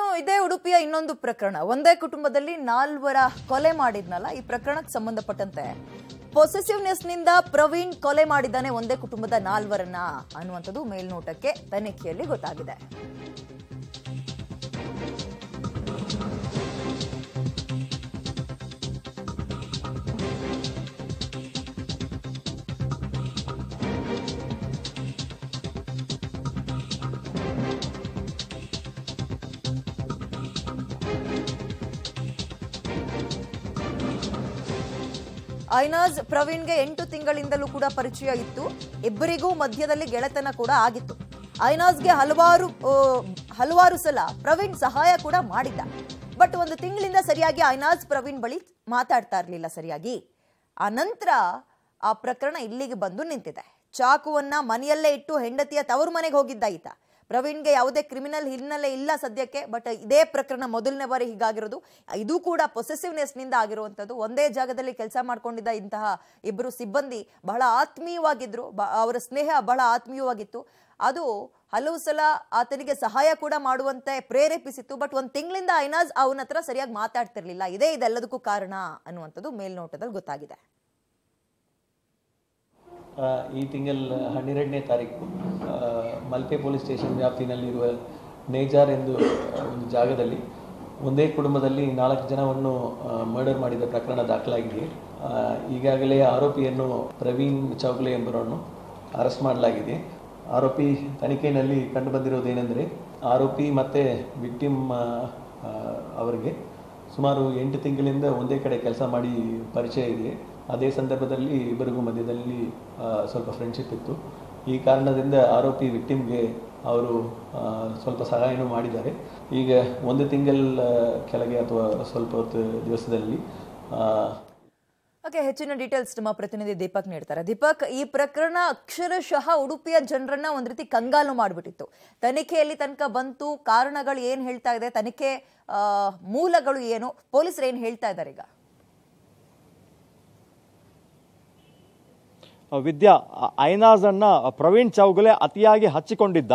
ಇನ್ನು ಇದೇ ಉಡುಪಿಯ ಇನ್ನೊಂದು ಪ್ರಕರಣ ಒಂದೇ ಕುಟುಂಬದಲ್ಲಿ ನಾಲ್ವರ ಕೊಲೆ ಮಾಡಿದ್ನಲ್ಲ ಈ ಪ್ರಕರಣಕ್ಕೆ ಸಂಬಂಧಪಟ್ಟಂತೆ ಪೊಸೆಸಿವ್ನೆಸ್ ನಿಂದ ಪ್ರವೀಣ್ ಕೊಲೆ ಮಾಡಿದ್ದಾನೆ ಒಂದೇ ಕುಟುಂಬದ ನಾಲ್ವರನ್ನ ಅನ್ನುವಂಥದ್ದು ಮೇಲ್ನೋಟಕ್ಕೆ ತನಿಖೆಯಲ್ಲಿ ಗೊತ್ತಾಗಿದೆ ಐನಾಜ್ ಪ್ರವೀಣ್ಗೆ ಎಂಟು ತಿಂಗಳಿಂದಲೂ ಕೂಡ ಪರಿಚಯ ಇತ್ತು ಇಬ್ಬರಿಗೂ ಮಧ್ಯದಲ್ಲಿ ಗೆಳೆತನ ಕೂಡ ಆಗಿತ್ತು ಐನಾಜ್ಗೆ ಹಲವಾರು ಹಲವಾರು ಸಲ ಪ್ರವೀಣ್ ಸಹಾಯ ಕೂಡ ಮಾಡಿದ್ದ ಬಟ್ ಒಂದು ತಿಂಗಳಿಂದ ಸರಿಯಾಗಿ ಐನಾಜ್ ಪ್ರವೀಣ್ ಬಳಿ ಮಾತಾಡ್ತಾ ಇರಲಿಲ್ಲ ಸರಿಯಾಗಿ ಆ ನಂತರ ಆ ಪ್ರಕರಣ ಇಲ್ಲಿಗೆ ಬಂದು ನಿಂತಿದೆ ಚಾಕುವನ್ನ ಮನೆಯಲ್ಲೇ ಇಟ್ಟು ಹೆಂಡತಿಯ ತವರು ಮನೆಗೆ ಹೋಗಿದ್ದ ಈತ ಪ್ರವೀಣ್ಗೆ ಯಾವುದೇ ಕ್ರಿಮಿನಲ್ ಹಿನ್ನೆಲೆ ಇಲ್ಲ ಸದ್ಯಕ್ಕೆ ಬಟ್ ಇದೇ ಪ್ರಕರಣ ಮೊದಲನೇ ಬಾರಿ ಹೀಗಾಗಿರೋದು ಇದು ಕೂಡ ಪೊಸೆಸಿವ್ನೆಸ್ನಿಂದ ಆಗಿರುವಂಥದ್ದು ಒಂದೇ ಜಾಗದಲ್ಲಿ ಕೆಲಸ ಮಾಡ್ಕೊಂಡಿದ್ದ ಇಂತಹ ಇಬ್ಬರು ಸಿಬ್ಬಂದಿ ಬಹಳ ಆತ್ಮೀಯವಾಗಿದ್ರು ಅವರ ಸ್ನೇಹ ಬಹಳ ಆತ್ಮೀಯವಾಗಿತ್ತು ಅದು ಹಲವು ಸಲ ಆತನಿಗೆ ಸಹಾಯ ಕೂಡ ಮಾಡುವಂತೆ ಪ್ರೇರೇಪಿಸಿತ್ತು ಬಟ್ ಒಂದು ತಿಂಗಳಿಂದ ಐನಾಜ್ ಅವನ ಹತ್ರ ಸರಿಯಾಗಿ ಮಾತಾಡ್ತಿರ್ಲಿಲ್ಲ ಇದೇ ಇದೆಲ್ಲದಕ್ಕೂ ಕಾರಣ ಅನ್ನುವಂಥದ್ದು ಮೇಲ್ನೋಟದಲ್ಲಿ ಗೊತ್ತಾಗಿದೆ ಈ ತಿಂಗಳ ಹನ್ನೆರಡನೇ ತಾರೀಕು ಮಲ್ಪೆ ಪೊಲೀಸ್ ಸ್ಟೇಷನ್ ವ್ಯಾಪ್ತಿನಲ್ಲಿರುವ ನೇಜಾರ್ ಎಂದು ಒಂದು ಜಾಗದಲ್ಲಿ ಒಂದೇ ಕುಟುಂಬದಲ್ಲಿ ನಾಲ್ಕು ಜನವನ್ನು ಮರ್ಡರ್ ಮಾಡಿದ ಪ್ರಕರಣ ದಾಖಲಾಗಿದೆ ಈಗಾಗಲೇ ಆರೋಪಿಯನ್ನು ಪ್ರವೀಣ್ ಚೌಗ್ಲೆ ಎಂಬರನ್ನು ಅರೆಸ್ಟ್ ಮಾಡಲಾಗಿದೆ ಆರೋಪಿ ತನಿಖೆಯಲ್ಲಿ ಬಂದಿರೋದೇನೆಂದರೆ ಆರೋಪಿ ಮತ್ತು ವಿಕ್ಟಿಮ್ ಅವರಿಗೆ ಸುಮಾರು ಎಂಟು ತಿಂಗಳಿಂದ ಒಂದೇ ಕಡೆ ಕೆಲಸ ಮಾಡಿ ಪರಿಚಯ ಇದೆ ಅದೇ ಸಂದರ್ಭದಲ್ಲಿ ಇಬ್ಬರಿಗೂ ಮಧ್ಯದಲ್ಲಿ ಸ್ವಲ್ಪ ಫ್ರೆಂಡ್ಶಿಪ್ ಇತ್ತು ಈ ಕಾರಣದಿಂದ ಆರೋಪಿ ವಿಕ್ಟಿಮ್ಗೆ ಅವರು ಸ್ವಲ್ಪ ಸಹಾಯನೂ ಮಾಡಿದ್ದಾರೆ ಈಗ ಒಂದು ತಿಂಗಳ ಕೆಳಗೆ ಅಥವಾ ಸ್ವಲ್ಪ ಹೊತ್ತು ದಿವಸದಲ್ಲಿ ಓಕೆ ಹೆಚ್ಚಿನ ಡೀಟೇಲ್ಸ್ ನಮ್ಮ ಪ್ರತಿನಿಧಿ ದೀಪಕ್ ನೀಡ್ತಾರೆ ದೀಪಕ್ ಈ ಪ್ರಕರಣ ಅಕ್ಷರಶಃ ಉಡುಪಿಯ ಜನರನ್ನ ಒಂದ್ ರೀತಿ ಕಂಗಾಲು ಮಾಡಿಬಿಟ್ಟಿತ್ತು ತನಿಖೆಯಲ್ಲಿ ತನಕ ಬಂತು ಕಾರಣಗಳು ಏನು ಹೇಳ್ತಾ ಇದೆ ತನಿಖೆ ಮೂಲಗಳು ಏನು ಪೊಲೀಸರು ಏನ್ ಹೇಳ್ತಾ ಇದ್ದಾರೆ ಈಗ ವಿದ್ಯಾ ಐನಾಝನ್ನ ಪ್ರವೀಣ್ ಚೌಗಲೆ ಅತಿಯಾಗಿ ಹಚ್ಚಿಕೊಂಡಿದ್ದ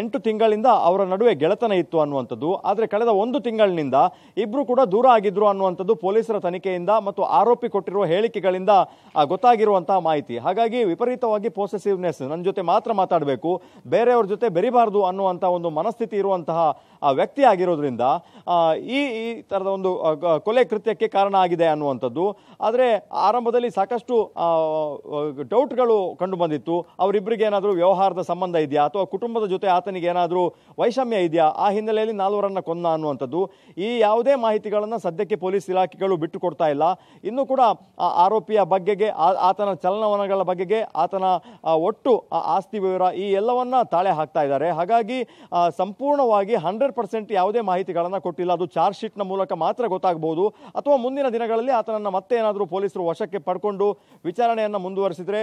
ಎಂಟು ತಿಂಗಳಿಂದ ಅವರ ನಡುವೆ ಗೆಳೆತನ ಇತ್ತು ಅನ್ನುವಂಥದ್ದು ಆದರೆ ಕಳೆದ ಒಂದು ತಿಂಗಳಿನಿಂದ ಇಬ್ಬರು ಕೂಡ ದೂರ ಆಗಿದ್ರು ಅನ್ನುವಂಥದ್ದು ಪೊಲೀಸರ ತನಿಖೆಯಿಂದ ಮತ್ತು ಆರೋಪಿ ಕೊಟ್ಟಿರುವ ಹೇಳಿಕೆಗಳಿಂದ ಗೊತ್ತಾಗಿರುವಂತಹ ಮಾಹಿತಿ ಹಾಗಾಗಿ ವಿಪರೀತವಾಗಿ ಪೊಸೆಸಿವ್ನೆಸ್ ನನ್ನ ಜೊತೆ ಮಾತ್ರ ಮಾತಾಡಬೇಕು ಬೇರೆಯವ್ರ ಜೊತೆ ಬೆರಿಬಾರ್ದು ಅನ್ನುವಂಥ ಒಂದು ಮನಸ್ಥಿತಿ ಇರುವಂತಹ ಆ ವ್ಯಕ್ತಿ ಆಗಿರೋದ್ರಿಂದ ಈ ಈ ಥರದ ಒಂದು ಕೊಲೆ ಕೃತ್ಯಕ್ಕೆ ಕಾರಣ ಆಗಿದೆ ಅನ್ನುವಂಥದ್ದು ಆದರೆ ಆರಂಭದಲ್ಲಿ ಸಾಕಷ್ಟು ಡೌಟ್ಗಳು ಕಂಡು ಬಂದಿತ್ತು ಅವರಿಬ್ಬರಿಗೆ ಏನಾದರೂ ವ್ಯವಹಾರದ ಸಂಬಂಧ ಇದೆಯಾ ಅಥವಾ ಕುಟುಂಬದ ಜೊತೆ ಆತನಿಗೆ ಏನಾದರೂ ವೈಷಮ್ಯ ಇದೆಯಾ ಆ ಹಿನ್ನೆಲೆಯಲ್ಲಿ ನಾಲ್ವರನ್ನು ಕೊಂದ ಅನ್ನುವಂಥದ್ದು ಈ ಯಾವುದೇ ಮಾಹಿತಿಗಳನ್ನು ಸದ್ಯಕ್ಕೆ ಪೊಲೀಸ್ ಇಲಾಖೆಗಳು ಬಿಟ್ಟು ಕೊಡ್ತಾ ಇಲ್ಲ ಇನ್ನೂ ಕೂಡ ಆರೋಪಿಯ ಬಗ್ಗೆಗೆ ಆತನ ಚಲನವನಗಳ ಬಗ್ಗೆಗೆ ಆತನ ಒಟ್ಟು ಆಸ್ತಿ ವಿವರ ಈ ಎಲ್ಲವನ್ನ ತಾಳೆ ಹಾಕ್ತಾ ಇದ್ದಾರೆ ಹಾಗಾಗಿ ಸಂಪೂರ್ಣವಾಗಿ ಹಂಡ್ರೆಡ್ ಹಂಡ್ರೆಡ್ ಪರ್ಸೆಂಟ್ ಯಾವುದೇ ಮಾಹಿತಿಗಳನ್ನು ಕೊಟ್ಟಿಲ್ಲ ಅದು ಚಾರ್ಜ್ ಶೀಟ್ನ ಮೂಲಕ ಮಾತ್ರ ಗೊತ್ತಾಗ್ಬೋದು ಅಥವಾ ಮುಂದಿನ ದಿನಗಳಲ್ಲಿ ಆತನನ್ನು ಮತ್ತೆ ಏನಾದರೂ ಪೊಲೀಸರು ವಶಕ್ಕೆ ಪಡ್ಕೊಂಡು ವಿಚಾರಣೆಯನ್ನು ಮುಂದುವರಿಸಿದರೆ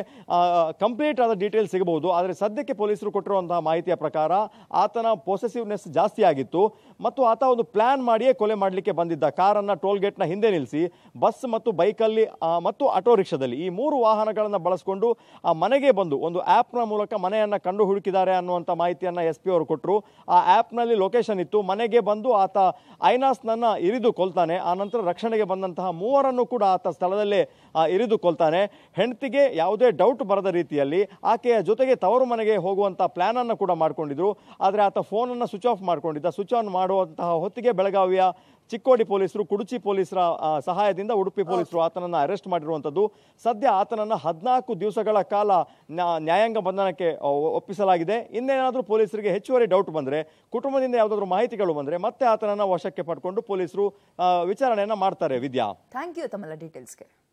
ಕಂಪ್ಲೀಟ್ ಆದ ಡೀಟೇಲ್ ಸಿಗಬಹುದು ಆದರೆ ಸದ್ಯಕ್ಕೆ ಪೊಲೀಸರು ಕೊಟ್ಟಿರುವಂತಹ ಮಾಹಿತಿಯ ಪ್ರಕಾರ ಆತನ ಪೊಸೆಸಿವ್ನೆಸ್ ಜಾಸ್ತಿ ಆಗಿತ್ತು ಮತ್ತು ಆತ ಒಂದು ಪ್ಲ್ಯಾನ್ ಮಾಡಿಯೇ ಕೊಲೆ ಮಾಡಲಿಕ್ಕೆ ಬಂದಿದ್ದ ಕಾರನ್ನು ಟೋಲ್ ಗೇಟ್ನ ಹಿಂದೆ ನಿಲ್ಲಿಸಿ ಬಸ್ ಮತ್ತು ಬೈಕಲ್ಲಿ ಮತ್ತು ಆಟೋ ರಿಕ್ಷಾದಲ್ಲಿ ಈ ಮೂರು ವಾಹನಗಳನ್ನು ಬಳಸಿಕೊಂಡು ಆ ಮನೆಗೆ ಬಂದು ಒಂದು ಆ್ಯಪ್ನ ಮೂಲಕ ಮನೆಯನ್ನು ಕಂಡು ಹುಡುಕಿದ್ದಾರೆ ಅನ್ನುವಂಥ ಮಾಹಿತಿಯನ್ನು ಎಸ್ ಪಿ ಅವರು ಕೊಟ್ಟರು ಆ ಆ್ಯಪ್ನಲ್ಲಿ ಲೊಕೇಶನ್ ಇತ್ತು ಮನೆಗೆ ಬಂದು ಆತ ಐನಾಸ್ನನ್ನು ಇರಿದು ಕೊಲ್ತಾನೆ ಆ ನಂತರ ರಕ್ಷಣೆಗೆ ಬಂದಂತಹ ಮೂವರನ್ನು ಕೂಡ ಆತ ಸ್ಥಳದಲ್ಲೇ ಇರಿದು ಕೊಲ್ತಾನೆ ಹೆಂಡತಿಗೆ ಯಾವುದೇ ಡೌಟ್ ಬರದ ರೀತಿಯಲ್ಲಿ ಆಕೆಯ ಜೊತೆಗೆ ತವರು ಮನೆಗೆ ಹೋಗುವಂಥ ಪ್ಲ್ಯಾನನ್ನು ಕೂಡ ಮಾಡಿಕೊಂಡಿದ್ರು ಆದರೆ ಆತ ಫೋನನ್ನು ಸ್ವಿಚ್ ಆಫ್ ಮಾಡಿಕೊಂಡಿದ್ದ ಸ್ವಿಚ್ ಆನ್ ಮಾಡುವಂತಹ ಹೊತ್ತಿಗೆ ಬೆಳಗಾವಿಯ ಚಿಕ್ಕೋಡಿ ಪೊಲೀಸರು ಕುಡುಚಿ ಪೊಲೀಸರ ಸಹಾಯದಿಂದ ಉಡುಪಿ ಪೊಲೀಸರು ಆತನನ್ನು ಅರೆಸ್ಟ್ ಮಾಡಿರುವಂಥದ್ದು ಸದ್ಯ ಆತನನ್ನು ಹದಿನಾಲ್ಕು ದಿವಸಗಳ ಕಾಲ ನ್ಯಾಯಾಂಗ ಬಂಧನಕ್ಕೆ ಒಪ್ಪಿಸಲಾಗಿದೆ ಇನ್ನೇನಾದರೂ ಪೊಲೀಸರಿಗೆ ಹೆಚ್ಚುವರಿ ಡೌಟ್ ಬಂದರೆ ಕುಟುಂಬದಿಂದ ಯಾವುದಾದ್ರೂ ಮಾಹಿತಿಗಳು ಬಂದರೆ ಮತ್ತೆ ಆತನನ್ನು ವಶಕ್ಕೆ ಪಡ್ಕೊಂಡು ಪೊಲೀಸರು ವಿಚಾರಣೆಯನ್ನು ಮಾಡ್ತಾರೆ ವಿದ್ಯಾ ಥ್ಯಾಂಕ್ ಯು ತಮ್ಮೆಲ್ಲ ಡೀಟೇಲ್ಸ್ಗೆ